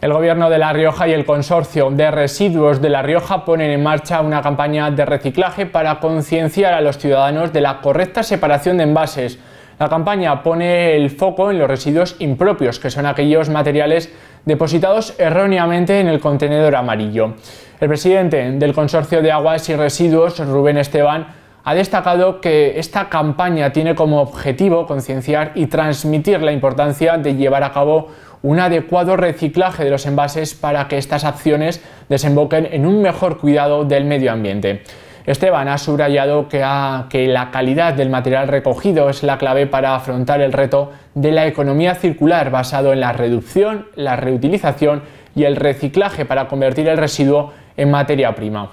El gobierno de La Rioja y el consorcio de residuos de La Rioja ponen en marcha una campaña de reciclaje para concienciar a los ciudadanos de la correcta separación de envases. La campaña pone el foco en los residuos impropios, que son aquellos materiales depositados erróneamente en el contenedor amarillo. El presidente del Consorcio de Aguas y Residuos, Rubén Esteban, ha destacado que esta campaña tiene como objetivo concienciar y transmitir la importancia de llevar a cabo un adecuado reciclaje de los envases para que estas acciones desemboquen en un mejor cuidado del medio ambiente. Esteban ha subrayado que, la calidad del material recogido es la clave para afrontar el reto de la economía circular basado en la reducción, la reutilización y el reciclaje para convertir el residuo en materia prima.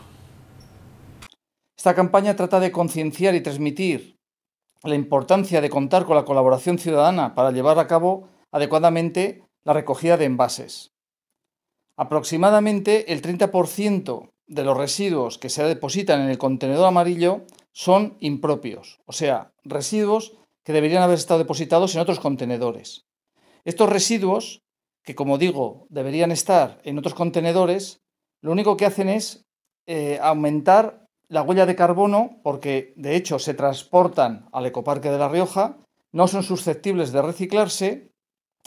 Esta campaña trata de concienciar y transmitir la importancia de contar con la colaboración ciudadana para llevar a cabo adecuadamente la recogida de envases. Aproximadamente el 30% de los residuos que se depositan en el contenedor amarillo son impropios, o sea, residuos que deberían haber estado depositados en otros contenedores. Estos residuos, que como digo, deberían estar en otros contenedores, lo único que hacen es eh, aumentar la huella de carbono porque de hecho se transportan al ecoparque de La Rioja, no son susceptibles de reciclarse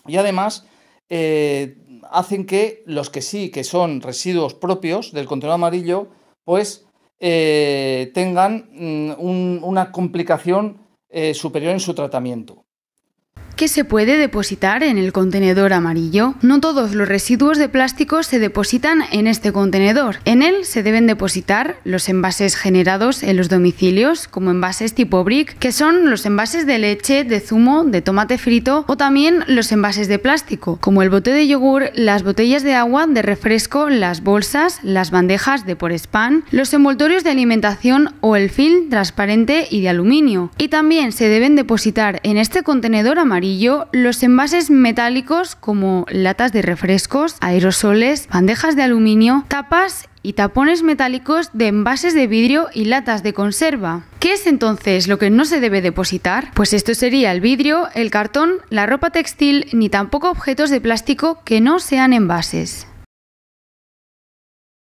y además eh, hacen que los que sí, que son residuos propios del contenedor amarillo, pues eh, tengan mm, una complicación eh, superior en su tratamiento que se puede depositar en el contenedor amarillo. No todos los residuos de plástico se depositan en este contenedor. En él se deben depositar los envases generados en los domicilios, como envases tipo brick, que son los envases de leche, de zumo, de tomate frito o también los envases de plástico, como el bote de yogur, las botellas de agua, de refresco, las bolsas, las bandejas de por spam, los envoltorios de alimentación o el film transparente y de aluminio. Y también se deben depositar en este contenedor amarillo los envases metálicos como latas de refrescos, aerosoles, bandejas de aluminio, tapas y tapones metálicos de envases de vidrio y latas de conserva. ¿Qué es entonces lo que no se debe depositar? Pues esto sería el vidrio, el cartón, la ropa textil ni tampoco objetos de plástico que no sean envases.